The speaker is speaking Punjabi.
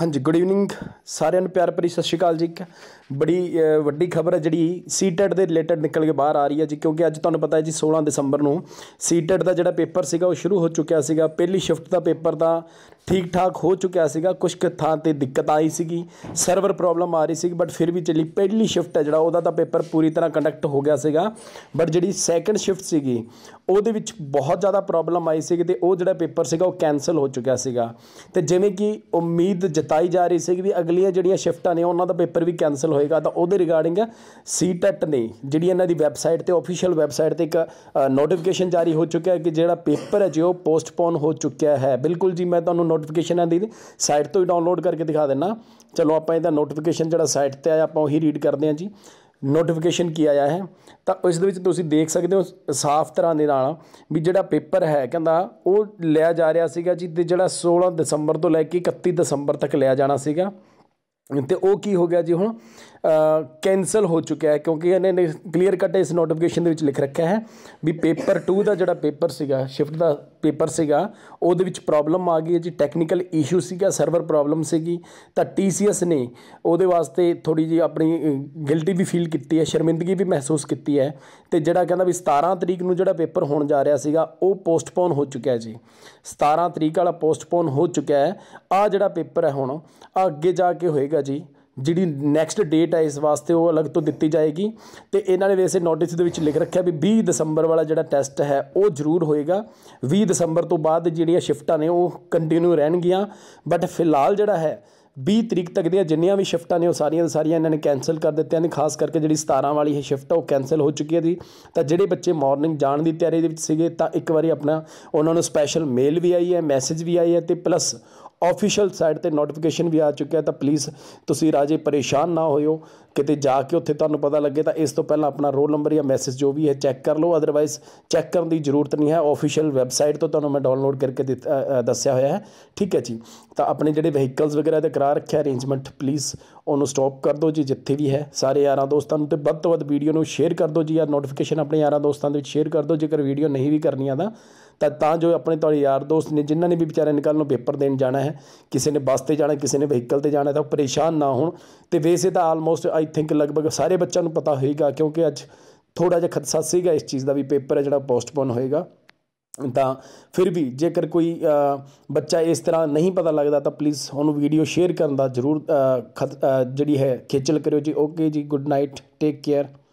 ਹਾਂਜੀ ਗੁੱਡ ਇਵਨਿੰਗ ਸਾਰਿਆਂ ਨੂੰ ਪਿਆਰ ਭਰੀ ਸਤਿ ਸ਼੍ਰੀ ਅਕਾਲ ਜੀ ਇੱਕ ਬੜੀ ਵੱਡੀ ਖਬਰ ਹੈ ਜਿਹੜੀ ਸੀਟੈਟ e ਦੇ ਰਿਲੇਟਡ ਨਿਕਲ ਕੇ ਬਾਹਰ ਆ ਰਹੀ ਹੈ ਜੀ ਕਿਉਂਕਿ ਅੱਜ ਤੁਹਾਨੂੰ ਪਤਾ ਹੈ ਜੀ 16 ਦਸੰਬਰ ਨੂੰ ਸੀਟੈਟ e ਦਾ ਜਿਹੜਾ ਪੇਪਰ ਸੀਗਾ ਉਹ ਸ਼ੁਰੂ ਹੋ ਚੁੱਕਿਆ ਸੀਗਾ ਪਹਿਲੀ ਸ਼ਿਫਟ ਦਾ ਪੇਪਰ ਦਾ ਠੀਕ ਠਾਕ ਹੋ ਚੁੱਕਿਆ ਸੀਗਾ ਕੁਝ ਕੁ ਥਾਂ ਤੇ ਦਿੱਕਤ ਆਈ ਸੀਗੀ ਸਰਵਰ ਪ੍ਰੋਬਲਮ ਆ ਰਹੀ ਸੀ ਬਟ ਫਿਰ ਵੀ ਚੱਲੀ ਪਹਿਲੀ ਸ਼ਿਫਟ ਹੈ ਜਿਹੜਾ ਉਹਦਾ ਤਾਂ ਪੇਪਰ ਪੂਰੀ ਤਰ੍ਹਾਂ ਕੰਡਕਟ ਹੋ ਗਿਆ ਸੀਗਾ ਬਟ ਜਿਹੜੀ ਸੈਕੰਡ ਸ਼ਿਫਟ ਸੀਗੀ ਉਹਦੇ ਵਿੱਚ ਬਹੁਤ ਜ਼ਿਆਦਾ ਪ੍ਰੋਬਲਮ ਆਈ ਸੀਗੀ ਤੇ ਉਹ ਜਿਹੜਾ ਪੇਪਰ ਸੀਗਾ ਉਹ ਕੈਨਸਲ ਹੋ ਚੁੱਕਿਆ ਸੀਗਾ ਤੇ ਜਿਵੇਂ ਕਿ ਉਮੀਦ ਜਤਾਈ ਜਾ ਰਹੀ ਸੀ ਕਿ ਵੀ ਅਗਲੀਆਂ ਜਿਹੜੀਆਂ ਸ਼ਿਫਟਾਂ ਨੇ ਉਹਨਾਂ ਦਾ ਪੇਪਰ ਵੀ ਕੈਨਸਲ ਹੋਏਗਾ ਤਾਂ ਉਹਦੇ ਰਿਗਾਰਡਿੰਗ ਸੀਟੈਟ ਨੇ ਜਿਹੜੀ ਇਹਨਾਂ ਦੀ ਵੈਬਸਾਈਟ ਤੇ ਅਫੀਸ਼ੀਅਲ ਵੈਬਸਾਈਟ ਤੇ ਇੱਕ ਨੋਟੀਫਿਕੇਸ਼ਨ ਜਾਰੀ ਹੋ ਚੁੱਕਿਆ ਹੈ ਕਿ ਜਿਹੜਾ ਪੇਪਰ ਹੈ ਜੋ ਪੋਸਟਪੋਨ ਹੋ ਚੁੱਕਿਆ ਹੈ ਬਿਲਕੁਲ ਜੀ ਮੈਂ ਤੁਹਾਨੂੰ ਨੋਟੀਫਿਕੇਸ਼ਨ ਆਂਦੀ ਦੀ ਸਾਈਟ ਤੋਂ ਹੀ ਡਾਊਨਲੋਡ ਕਰਕੇ ਦਿਖਾ ਦਿੰਨਾ ਚਲੋ ਆਪਾਂ ਇਹਦਾ ਨੋਟੀਫਿਕੇਸ਼ਨ ਜਿਹੜਾ ਸਾਈਟ ਤੇ ਆਇਆ ਆਪਾਂ ਉਹੀ ਰੀਡ ਕਰਦੇ ਹਾਂ ਜੀ ਨੋਟੀਫਿਕੇਸ਼ਨ ਕੀ ਆਇਆ ਹੈ ਤਾਂ ਇਸ ਦੇ ਵਿੱਚ ਤੁਸੀਂ ਦੇਖ ਸਕਦੇ ਹੋ ਸਾਫ਼ ਤਰ੍ਹਾਂ ਦੇ ਨਾਲ ਵੀ ਜਿਹੜਾ ਪੇਪਰ ਹੈ ਕਹਿੰਦਾ ਉਹ ਲਿਆ ਜਾ ਰਿਹਾ ਸੀਗਾ ਜੀ ਤੇ ਜਿਹੜਾ 16 ਦਸੰਬਰ ਤੋਂ ਲੈ ਕੇ 31 ਦਸੰਬਰ ਤੱਕ ਲਿਆ ਜਾਣਾ ਸੀਗਾ ਤੇ ਉਹ ਕੀ ਹੋ ਗਿਆ ਜੀ ਹੁਣ ਕੈਨਸਲ ਹੋ ਚੁੱਕਿਆ ਹੈ ਕਿਉਂਕਿ ਇਹਨੇ ਕਲੀਅਰ ਕੱਟ ਇਸ ਨੋਟੀਫਿਕੇਸ਼ਨ ਦੇ ਵਿੱਚ ਲਿਖ ਰੱਖਿਆ ਹੈ ਵੀ ਪੇਪਰ 2 ਦਾ ਜਿਹੜਾ ਪੇਪਰ ਸੀਗਾ ਸ਼ਿਫਟ ਦਾ ਪੇਪਰ ਸੀਗਾ ਉਹਦੇ ਵਿੱਚ ਪ੍ਰੋਬਲਮ ਆ ਗਈ ਹੈ ਜੀ ਟੈਕਨੀਕਲ ਇਸ਼ੂ ਸੀਗਾ ਸਰਵਰ ਪ੍ਰੋਬਲਮ ਸੀਗੀ ਤਾਂ ਟੀਸੀਐਸ ਨੇ ਉਹਦੇ ਵਾਸਤੇ ਥੋੜੀ ਜੀ ਆਪਣੀ ਗਿਲਟੀ ਵੀ ਫੀਲ ਕੀਤੀ ਹੈ ਸ਼ਰਮਿੰਦਗੀ ਵੀ ਮਹਿਸੂਸ ਕੀਤੀ ਹੈ ਤੇ ਜਿਹੜਾ ਕਹਿੰਦਾ ਵੀ 17 ਤਰੀਕ ਨੂੰ ਜਿਹੜਾ ਪੇਪਰ ਹੋਣ ਜਾ ਰਿਹਾ ਸੀਗਾ ਉਹ ਪੋਸਟਪੋਨ ਹੋ ਚੁੱਕਿਆ ਜੀ 17 ਤਰੀਕ ਵਾਲਾ ਪੋਸਟਪੋਨ ਹੋ ਚੁੱਕਿਆ ਹੈ ਆ ਜਿਹੜਾ ਪੇਪਰ ਹੈ ਹੁਣ ਅੱਗੇ ਜਾ ਕੇ ਹੋਏਗਾ ਜੀ ਜਿਹੜੀ ਨੈਕਸਟ ਡੇਟ ਹੈ ਇਸ ਵਾਸਤੇ ਉਹ ਅਲੱਗ ਤੋਂ ਦਿੱਤੀ ਜਾਏਗੀ ਤੇ ਇਹਨਾਂ ਨੇ ਵੈਸੇ ਨੋਟਿਸ ਦੇ ਵਿੱਚ ਲਿਖ ਰੱਖਿਆ ਵੀ 20 ਦਸੰਬਰ ਵਾਲਾ ਜਿਹੜਾ ਟੈਸਟ ਹੈ ਉਹ ਜ਼ਰੂਰ ਹੋਏਗਾ 20 ਦਸੰਬਰ ਤੋਂ ਬਾਅਦ ਜਿਹੜੀਆਂ ਸ਼ਿਫਟਾਂ ਨੇ ਉਹ ਕੰਟੀਨਿਊ ਰਹਿਣਗੀਆਂ ਬਟ ਫਿਲਹਾਲ ਜਿਹੜਾ ਹੈ 20 ਤਰੀਕ ਤੱਕ ਦੀਆਂ ਜਿੰਨੀਆਂ ਵੀ ਸ਼ਿਫਟਾਂ ਨੇ ਉਹ ਸਾਰੀਆਂ ਸਾਰੀਆਂ ਇਹਨਾਂ ਨੇ ਕੈਨਸਲ ਕਰ ਦਿੱਤੀਆਂ ਨੇ ਖਾਸ ਕਰਕੇ ਜਿਹੜੀ 17 ਵਾਲੀ ਇਹ ਸ਼ਿਫਟ ਉਹ ਕੈਨਸਲ ਹੋ ਚੁੱਕੀ ਹੈ ਦੀ ਤਾਂ ਜਿਹੜੇ ਬੱਚੇ ਮਾਰਨਿੰਗ ਜਾਣ ਦੀ ਤਿਆਰੀ ਦੇ ਵਿੱਚ ਸੀਗੇ ਤਾਂ ਇੱਕ ਵਾਰੀ ਆਪਣਾ ਉਹਨਾਂ ਨੂੰ ਸਪੈਸ਼ਲ ਮੇਲ ਵੀ ਆਈ ਹੈ ਮੈਸੇਜ ਵੀ ਆਈ ਹੈ ਤੇ ਪਲੱਸ ਆਫੀਸ਼ੀਅਲ ਸਾਈਟ ਤੇ ਨੋਟੀਫਿਕੇਸ਼ਨ ਵੀ ਆ ਚੁੱਕਿਆ ਤਾਂ ਪਲੀਜ਼ ਤੁਸੀਂ ਰਾਜੇ ਪਰੇਸ਼ਾਨ ਨਾ ਹੋਇਓ ਕਿਤੇ ਜਾ ਕੇ ਉੱਥੇ ਤੁਹਾਨੂੰ ਪਤਾ ਲੱਗੇ ਤਾਂ ਇਸ ਤੋਂ ਪਹਿਲਾਂ ਆਪਣਾ ਰੋਲ ਨੰਬਰ ਜਾਂ ਮੈਸੇਜ ਜੋ ਵੀ ਹੈ ਚੈੱਕ ਕਰ ਲਓ ਅਦਰਵਾਈਜ਼ ਚੈੱਕ ਕਰਨ ਦੀ ਜ਼ਰੂਰਤ ਨਹੀਂ ਹੈ ਆਫੀਸ਼ੀਅਲ ਵੈਬਸਾਈਟ ਤੋਂ ਤੁਹਾਨੂੰ ਮੈਂ ਡਾਊਨਲੋਡ ਕਰਕੇ ਦੱਸਿਆ ਹੋਇਆ ਹੈ ਠੀਕ ਹੈ ਜੀ ਤਾਂ ਆਪਣੇ ਜਿਹੜੇ ਵਹੀਕਲਸ ਵਗੈਰਾ ਤੇ ਕਰਾ ਰੱਖਿਆ ਅਰੇਂਜਮੈਂਟ ਪਲੀਜ਼ ਉਹਨੂੰ ਸਟਾਪ ਕਰ ਦਿਓ ਜੀ ਜਿੱਥੇ ਵੀ ਹੈ ਸਾਰੇ ਯਾਰਾਂ ਦੋਸਤਾਂ ਨੂੰ ਤੇ ਵੱਧ ਤੋਂ ਵੱਧ ਵੀਡੀਓ ਨੂੰ ਸ਼ੇਅਰ ਕਰ ਦਿਓ ਜੀ ਯਾਰ ਨੋਟੀਫਿਕੇਸ਼ਨ ਆਪਣੇ ਯਾਰਾਂ ਦੋਸਤਾਂ ਦੇ ਵਿੱਚ ਸ਼ੇਅਰ ਕਰ ਦਿਓ ਜੇਕਰ ਵੀਡੀਓ ਨਹੀਂ ਵੀ ਕਰਨੀ ਆਦਾ ਤਾਂ ਤਾਂ ਜੋ ਆਪਣੇ ਤੁਹਾਡੇ ਯਾਰ ਦੋਸਤ ਨੇ ਜਿਨ੍ਹਾਂ ਨੇ ਵੀ ਵਿਚਾਰੇ ਨਿਕਲ ਨੂੰ ਪੇਪਰ ਦੇਣ ਜਾਣਾ ਹੈ ਕਿਸੇ ਨੇ ਬੱਸ ਤੇ ਜਾਣਾ ਕਿਸੇ ਨੇ ਵਹੀਕਲ ਤੇ ਜਾਣਾ ਤਾਂ ਉਹ ਪਰੇਸ਼ਾਨ ਨਾ ਹੋਣ ਤੇ ਵੈਸੇ ਤਾਂ ਆਲਮੋਸਟ ਆਈ ਥਿੰਕ ਲਗਭਗ ਸਾਰੇ ਬੱਚਿਆਂ ਨੂੰ ਪਤਾ ਹੋਏਗਾ ਕਿਉਂਕਿ ਅੱਜ ਥੋੜਾ ਜਿਹਾ ਖਦਸ਼ਾ ਸੀਗਾ ਇਸ ਚੀਜ਼ ਦਾ ਵੀ ਪੇਪਰ ਹੈ ਜਿਹੜਾ ਪੋਸਟਪੋਨ ਹੋਏਗਾ ਤਾਂ ਫਿਰ ਵੀ ਜੇਕਰ ਕੋਈ ਬੱਚਾ ਇਸ ਤਰ੍ਹਾਂ ਨਹੀਂ ਪਤਾ ਲੱਗਦਾ ਤਾਂ ਪਲੀਜ਼ ਉਹਨੂੰ ਵੀਡੀਓ ਸ਼ੇਅਰ ਕਰਨ ਦਾ ਜ਼ਰੂਰ ਜਿਹੜੀ ਹੈ ਖੇਚਲ ਕਰਿਓ ਜੀ ਓਕੇ ਜੀ ਗੁੱਡ ਨਾਈਟ ਟੇਕ ਕੇਅਰ